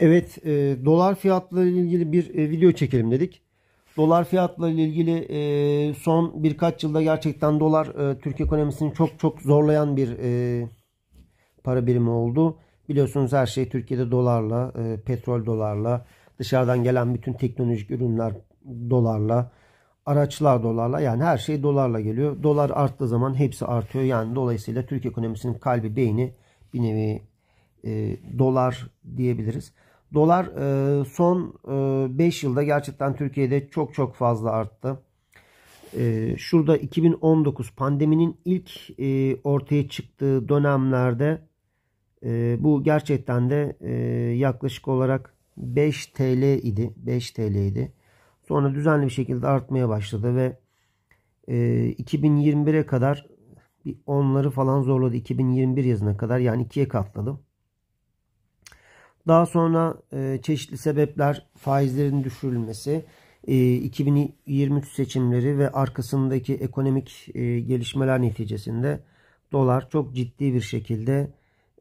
Evet, e, dolar fiyatları ile ilgili bir e, video çekelim dedik. Dolar fiyatları ile ilgili e, son birkaç yılda gerçekten dolar e, Türk ekonomisini çok çok zorlayan bir e, para birimi oldu. Biliyorsunuz her şey Türkiye'de dolarla, e, petrol dolarla, dışarıdan gelen bütün teknolojik ürünler dolarla, araçlar dolarla yani her şey dolarla geliyor. Dolar arttığı zaman hepsi artıyor. Yani dolayısıyla Türk ekonomisinin kalbi, beyni bir nevi e, dolar diyebiliriz. Dolar e, son 5 e, yılda gerçekten Türkiye'de çok çok fazla arttı. E, şurada 2019 pandeminin ilk ortaya çıktığı dönemlerde bu gerçekten de yaklaşık olarak 5 TL idi. 5 TL idi. Sonra düzenli bir şekilde artmaya başladı ve 2021'e kadar onları falan zorladı. 2021 yazına kadar yani ikiye katladı. Daha sonra e, çeşitli sebepler faizlerin düşürülmesi, e, 2023 seçimleri ve arkasındaki ekonomik e, gelişmeler neticesinde dolar çok ciddi bir şekilde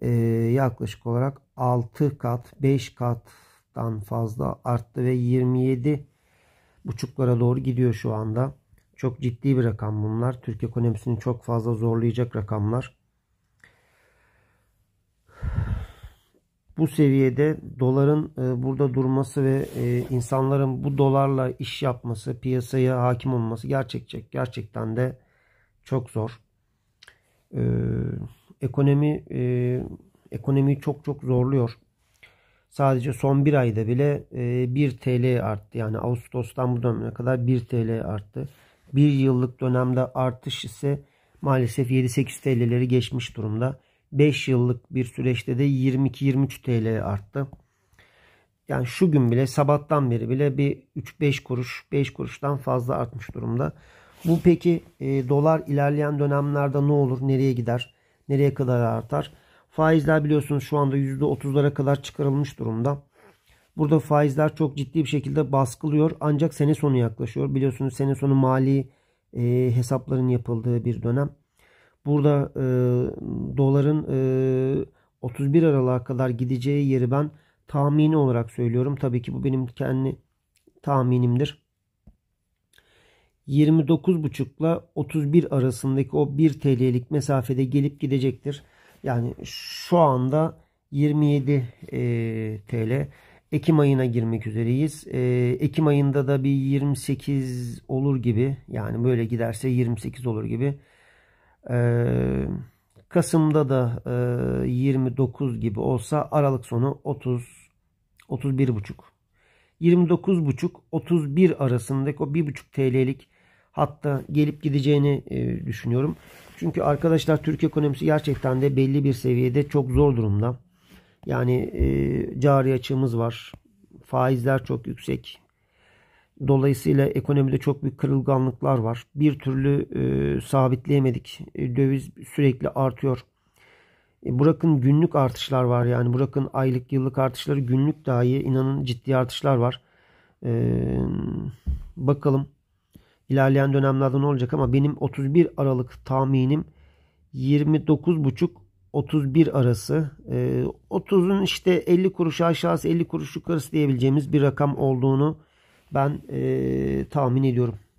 e, yaklaşık olarak 6 kat 5 kattan fazla arttı ve 27 buçuklara doğru gidiyor şu anda. Çok ciddi bir rakam bunlar. Türk ekonomisini çok fazla zorlayacak rakamlar. bu seviyede doların e, burada durması ve e, insanların bu dolarla iş yapması, piyasaya hakim olması gerçek gerçekten de çok zor. E, ekonomi ekonomiyi çok çok zorluyor. Sadece son bir ayda bile 1 TL arttı. Yani Ağustos'tan bu döneme kadar 1 TL arttı. Bir yıllık dönemde artış ise maalesef 7-8 TL'leri geçmiş durumda. 5 yıllık bir süreçte de 22-23 TL arttı. Yani şu gün bile sabahtan beri bile bir 3-5 kuruş 5 kuruştan fazla artmış durumda. Bu peki e, dolar ilerleyen dönemlerde ne olur? Nereye gider? Nereye kadar artar? Faizler biliyorsunuz şu anda %30'lara kadar çıkarılmış durumda. Burada faizler çok ciddi bir şekilde baskılıyor. Ancak sene sonu yaklaşıyor. Biliyorsunuz sene sonu mali e, hesapların yapıldığı bir dönem. Burada e, doların e, 31 Aralık'a kadar gideceği yeri ben tahmini olarak söylüyorum. Tabii ki bu benim kendi tahminimdir. 29,5 ile 31 arasındaki o 1 TL'lik mesafede gelip gidecektir. Yani şu anda 27 e, TL. Ekim ayına girmek üzereyiz. E, Ekim ayında da bir 28 olur gibi. Yani böyle giderse 28 olur gibi ee, Kasım'da da 29 e, gibi olsa Aralık sonu 30 31 buçuk. 29 buçuk 31 arasındaki o bir buçuk TL'lik hatta gelip gideceğini e, düşünüyorum. Çünkü arkadaşlar Türk ekonomisi gerçekten de belli bir seviyede çok zor durumda. Yani e, cari açığımız var. Faizler çok yüksek. Dolayısıyla ekonomide çok büyük kırılganlıklar var. Bir türlü e, sabitleyemedik. E, döviz sürekli artıyor. E, bırakın günlük artışlar var yani. Bırakın aylık yıllık artışları günlük dahi inanın ciddi artışlar var. E, bakalım ilerleyen dönemlerde ne olacak ama benim 31 Aralık tahminim 29,5 31 arası. 30'un e, işte 50 kuruş aşağısı 50 kuruş yukarısı diyebileceğimiz bir rakam olduğunu ben e, tahmin ediyorum.